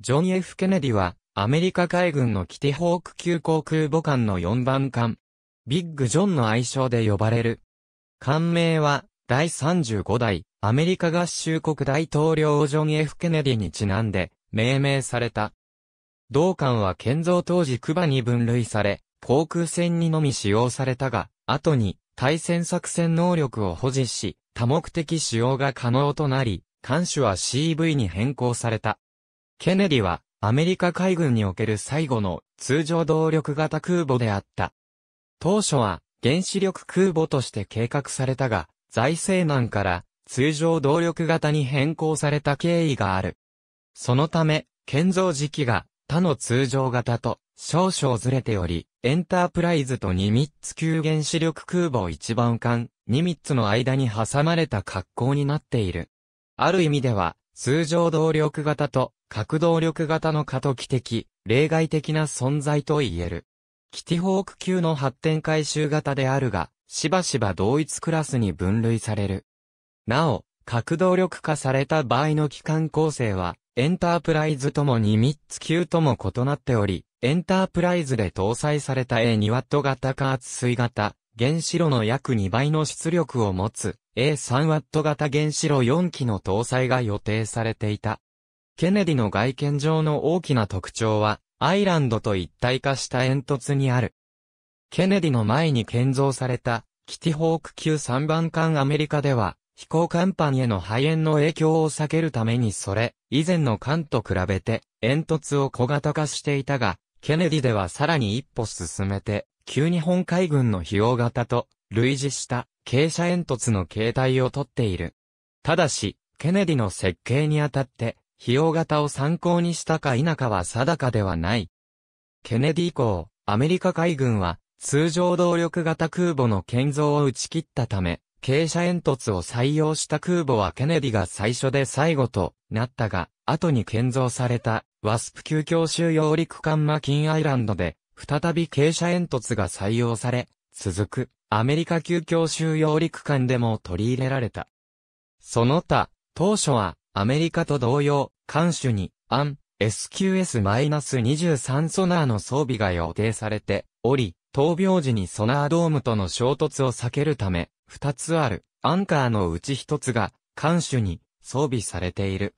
ジョン・ F・ ケネディは、アメリカ海軍のキティホーク級航空母艦の4番艦。ビッグ・ジョンの愛称で呼ばれる。艦名は、第35代、アメリカ合衆国大統領ジョン・ F・ ケネディにちなんで、命名された。同艦は建造当時クバに分類され、航空船にのみ使用されたが、後に、対戦作戦能力を保持し、多目的使用が可能となり、艦種は CV に変更された。ケネディは、アメリカ海軍における最後の通常動力型空母であった。当初は原子力空母として計画されたが、財政難から通常動力型に変更された経緯がある。そのため、建造時期が他の通常型と少々ずれており、エンタープライズとニミッツ級原子力空母一番艦、ニミッツの間に挟まれた格好になっている。ある意味では、通常動力型と核動力型の過渡期的、例外的な存在と言える。キティホーク級の発展回収型であるが、しばしば同一クラスに分類される。なお、核動力化された場合の機関構成は、エンタープライズともにミつ級とも異なっており、エンタープライズで搭載された A2 w 型加圧水型、原子炉の約2倍の出力を持つ A3W 型原子炉4機の搭載が予定されていた。ケネディの外見上の大きな特徴は、アイランドと一体化した煙突にある。ケネディの前に建造された、キティホーク級3番艦アメリカでは、飛行甲板への肺炎の影響を避けるためにそれ、以前の艦と比べて、煙突を小型化していたが、ケネディではさらに一歩進めて、旧日本海軍の費用型と類似した傾斜煙突の形態をとっている。ただし、ケネディの設計にあたって、費用型を参考にしたか否かは定かではない。ケネディ以降、アメリカ海軍は、通常動力型空母の建造を打ち切ったため、傾斜煙突を採用した空母はケネディが最初で最後となったが、後に建造されたワスプ級強襲揚陸艦マキンアイランドで再び傾斜煙突が採用され、続く、アメリカ急強習用陸間でも取り入れられた。その他、当初は、アメリカと同様、艦首に、アン、SQS-23 ソナーの装備が予定されており、闘病時にソナードームとの衝突を避けるため、二つある、アンカーのうち一つが、艦首に装備されている。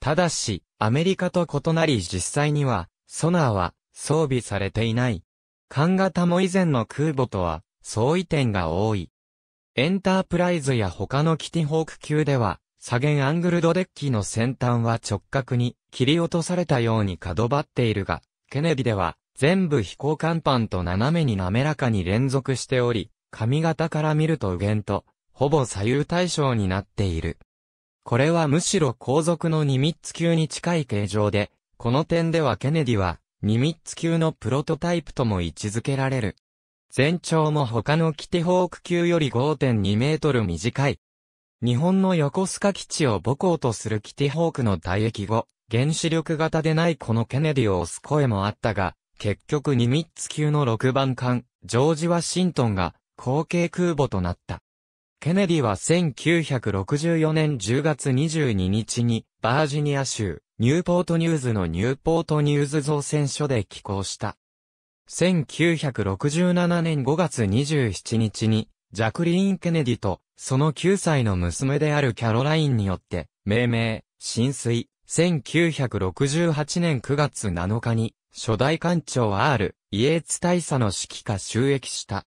ただし、アメリカと異なり実際には、ソナーは装備されていない。艦型も以前の空母とは相違点が多い。エンタープライズや他のキティホーク級では、左舷アングルドデッキの先端は直角に切り落とされたように角張っているが、ケネディでは全部飛行甲板と斜めに滑らかに連続しており、髪型から見ると右舷と、ほぼ左右対称になっている。これはむしろ後続のニミッツ級に近い形状で、この点ではケネディはニミッツ級のプロトタイプとも位置づけられる。全長も他のキテホーク級より5.2メートル短い。日本の横須賀基地を母校とするキテホークの退役後、原子力型でないこのケネディを押す声もあったが、結局ニミッツ級の6番艦、ジョージ・ワシントンが後継空母となった。ケネディは1964年10月22日に、バージニア州、ニューポートニューズのニューポートニューズ造船所で寄港した。1967年5月27日に、ジャクリーン・ケネディと、その9歳の娘であるキャロラインによって、命名、浸水、1968年9月7日に、初代艦長 R、イエーツ大佐の指揮下収益した。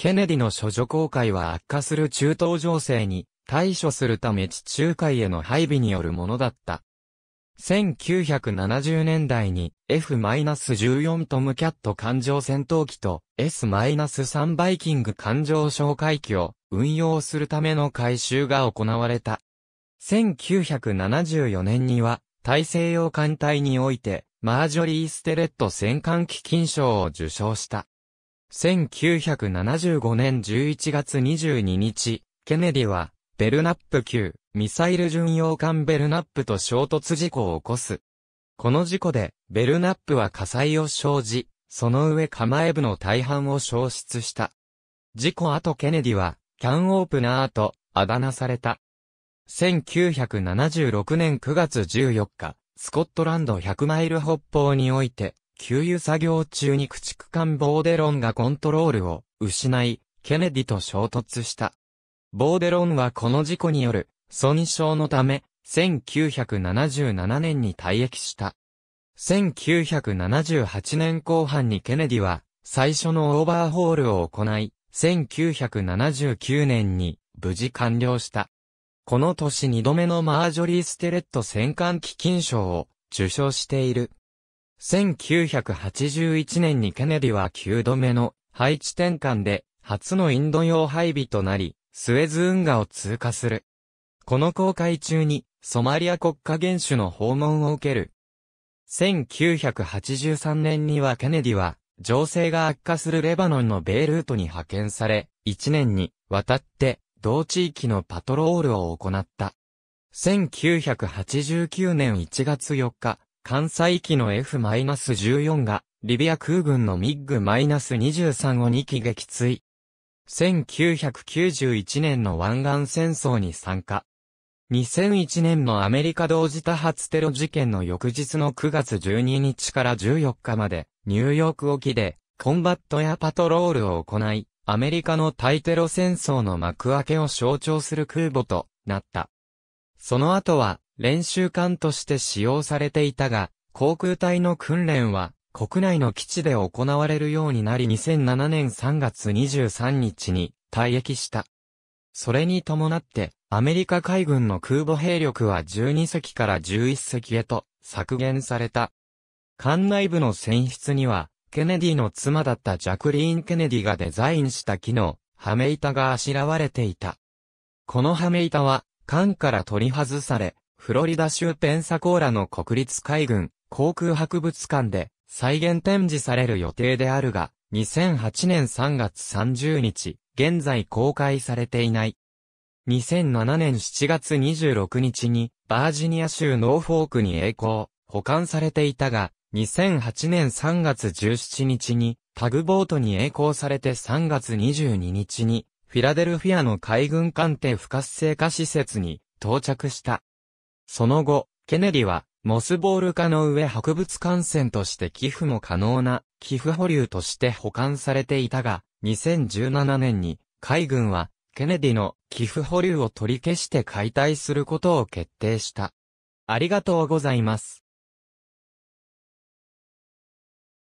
ケネディの処女公会は悪化する中東情勢に対処するため地中海への配備によるものだった。1970年代に F-14 トムキャット艦上戦闘機と S-3 バイキング艦上哨戒機を運用するための改修が行われた。1974年には大西洋艦隊においてマージョリー・ステレット戦艦機金賞を受賞した。1975年11月22日、ケネディは、ベルナップ級、ミサイル巡洋艦ベルナップと衝突事故を起こす。この事故で、ベルナップは火災を生じ、その上構え部の大半を消失した。事故後ケネディは、キャンオープナーと、あだ名された。1976年9月14日、スコットランド100マイル北方において、給油作業中に駆逐艦ボーデロンがコントロールを失い、ケネディと衝突した。ボーデロンはこの事故による損傷のため、1977年に退役した。1978年後半にケネディは最初のオーバーホールを行い、1979年に無事完了した。この年2度目のマージョリー・ステレット戦艦基金賞を受賞している。1981年にケネディは9度目の配置転換で初のインド洋配備となり、スエズ運河を通過する。この航海中にソマリア国家元首の訪問を受ける。1983年にはケネディは情勢が悪化するレバノンのベイルートに派遣され、1年にわたって同地域のパトロールを行った。1989年1月4日、艦載機の F-14 が、リビア空軍のミッグ -23 を2機撃墜。1991年の湾岸戦争に参加。2001年のアメリカ同時多発テロ事件の翌日の9月12日から14日まで、ニューヨーク沖で、コンバットやパトロールを行い、アメリカの対テロ戦争の幕開けを象徴する空母となった。その後は、練習艦として使用されていたが、航空隊の訓練は国内の基地で行われるようになり2007年3月23日に退役した。それに伴って、アメリカ海軍の空母兵力は12隻から11隻へと削減された。艦内部の選出には、ケネディの妻だったジャクリーン・ケネディがデザインした木の、ハメ板があしらわれていた。このハメ板は、艦から取り外され、フロリダ州ペンサコーラの国立海軍航空博物館で再現展示される予定であるが、2008年3月30日、現在公開されていない。2007年7月26日に、バージニア州ノーフォークに栄光、保管されていたが、2008年3月17日に、タグボートに栄光されて3月22日に、フィラデルフィアの海軍艦艇不活性化施設に到着した。その後、ケネディは、モスボール化の上博物館船として寄付も可能な寄付保留として保管されていたが、2017年に海軍はケネディの寄付保留を取り消して解体することを決定した。ありがとうございます。